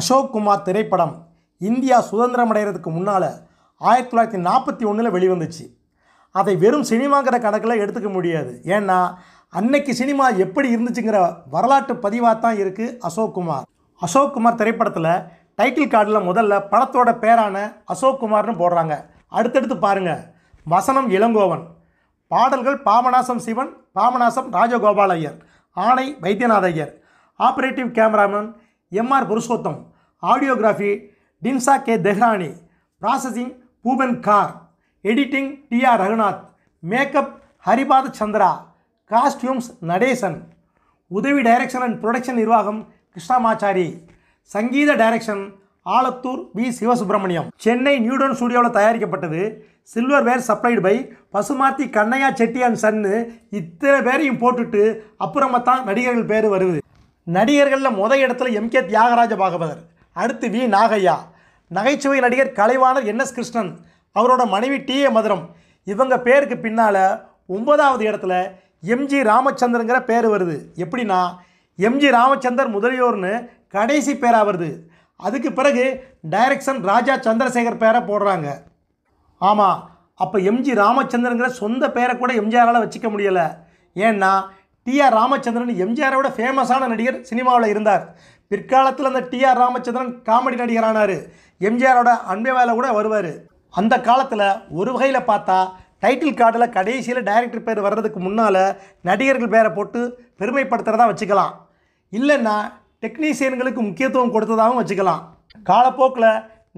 அசோக் குமார் திரைப்படம் இந்தியா சுதந்திரம் அடைகிறதுக்கு முன்னால் ஆயிரத்தி தொள்ளாயிரத்தி நாற்பத்தி ஒன்றில் வெளிவந்துச்சு அதை வெறும் சினிமாங்கிற கணக்கில் எடுத்துக்க முடியாது ஏன்னா அன்னைக்கு சினிமா எப்படி இருந்துச்சுங்கிற வரலாற்று பதிவாக தான் இருக்குது அசோக் குமார் அசோக் குமார் திரைப்படத்தில் டைட்டில் கார்டில் முதல்ல படத்தோட பேரான அசோக் குமார்னு போடுறாங்க அடுத்தடுத்து பாருங்கள் வசனம் இளங்கோவன் பாடல்கள் பாமநாசம் சிவன் பாமநாசம் ராஜகோபால் ஐயர் ஆணை Vaidyanatha Iyer operative cameraman MR Purushottam audiography Dinsha K Tehrani processing Bhupen Kar editing T R Raghunath makeup Haripada Chandra costumes Natesan உதவி டைரக்ஷன் அண்ட் ப்ரொடக்ஷன் நிர்வாகம் கிருஷ்ணமாச்சாரி சங்கீத direction Alathur V Sivasubramaniam Chennai Newton ஸ்டுடியோவில் தயாரிக்கப்பட்டது silver ware supplied by Pasumarthi Kannaiya Chetty and sons இத்தனை பேரையும் போட்டுட்டு அப்புறமா தான் நடிகர்கள் பேர் வருது நடிகர்களில் முத இடத்துல எம் கே தியாகராஜ பாகவதர் அடுத்து வி நாகையா நகைச்சுவை நடிகர் கலைவாணர் என் எஸ் கிருஷ்ணன் அவரோட மனைவி டி ஏ மதுரம் இவங்க பேருக்கு பின்னால் ஒன்பதாவது இடத்துல எம்ஜி ராமச்சந்திரங்கிற பேர் வருது எப்படின்னா எம்ஜி ராமச்சந்தர் முதலியோர்னு கடைசி பேராக வருது அதுக்கு பிறகு டைரக்ஷன் ராஜா சந்திரசேகர் பேரை போடுறாங்க ஆமாம் அப்போ எம்ஜி ராமச்சந்திரங்கிற சொந்த பேரை கூட எம்ஜிஆரால் வச்சுக்க முடியலை ஏன்னா டிஆர் ராமச்சந்திரன் எம்ஜிஆரோட ஃபேமஸான நடிகர் சினிமாவில் இருந்தார் பிற்காலத்தில் அந்த டி ஆர் ராமச்சந்திரன் காமெடி நடிகரானார் எம்ஜிஆரோட அன்பே வேலை கூட வருவார் அந்த காலத்தில் ஒரு வகையில் பார்த்தா டைட்டில் கார்டில் கடைசியில் டைரக்டர் பேர் வர்றதுக்கு முன்னால் நடிகர்கள் பேரை போட்டு பெருமைப்படுத்துகிறதா வச்சுக்கலாம் இல்லைன்னா டெக்னீஷியன்களுக்கு முக்கியத்துவம் கொடுத்ததாகவும் வச்சுக்கலாம் காலப்போக்கில்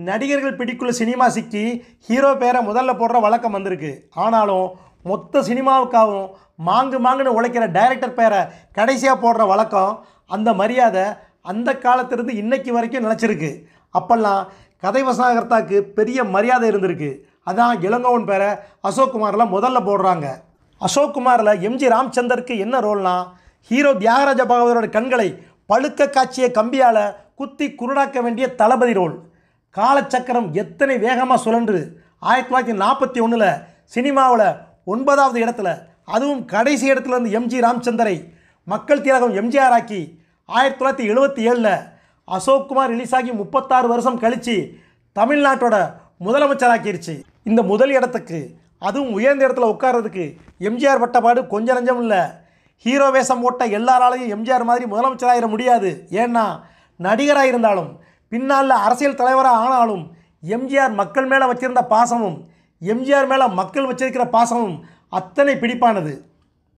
நடிகர்கள் பிடிக்குள்ள சினிமா சிக்கி ஹீரோ பேரை முதல்ல போடுற வழக்கம் வந்திருக்கு ஆனாலும் மொத்த சினிமாவுக்காகவும் மாங்கு மாங்குன்னு உழைக்கிற டைரக்டர் பேரை கடைசியாக போடுற வழக்கம் அந்த மரியாதை அந்த காலத்திலிருந்து இன்றைக்கு வரைக்கும் நினச்சிருக்கு அப்போல்லாம் கதை வசாகர்த்தாக்கு பெரிய மரியாதை இருந்திருக்கு அதான் இளங்கோவன் பேரை அசோக் குமாரில் முதல்ல போடுறாங்க அசோக் குமாரில் எம்ஜி ராம்சந்தருக்கு என்ன ரோல்னா ஹீரோ தியாகராஜ பாகவதரோட கண்களை பழுக்க காட்சிய கம்பியால் குத்தி குருடாக்க வேண்டிய தளபதி ரோல் காலச்சக்கரம் எத்தனை வேகமாக சுழன்று ஆயிரத்தி தொள்ளாயிரத்தி நாற்பத்தி ஒன்றில் சினிமாவில் ஒன்பதாவது இடத்துல அதுவும் கடைசி இடத்துல இருந்து எம்ஜி ராம்சந்தரை மக்கள் தியாகம் எம்ஜிஆர் ஆக்கி ஆயிரத்தி தொள்ளாயிரத்தி எழுபத்தி ஏழில் அசோக்குமார் ரிலீஸ் ஆகி முப்பத்தாறு வருஷம் கழித்து தமிழ்நாட்டோட முதலமைச்சராக்கிருச்சு இந்த முதல் இடத்துக்கு அதுவும் உயர்ந்த இடத்துல உட்கார்றதுக்கு எம்ஜிஆர் பட்டப்பாடு கொஞ்சம் நஞ்சம் இல்லை ஹீரோ வேஷம் போட்ட எல்லாராலையும் எம்ஜிஆர் மாதிரி முதலமைச்சராகிட முடியாது ஏன்னா நடிகராக இருந்தாலும் பின்னால் அரசியல் தலைவராக ஆனாலும் எம்ஜிஆர் மக்கள் மேலே வச்சிருந்த பாசமும் எம்ஜிஆர் மேலே மக்கள் வச்சிருக்கிற பாசமும் அத்தனை பிடிப்பானது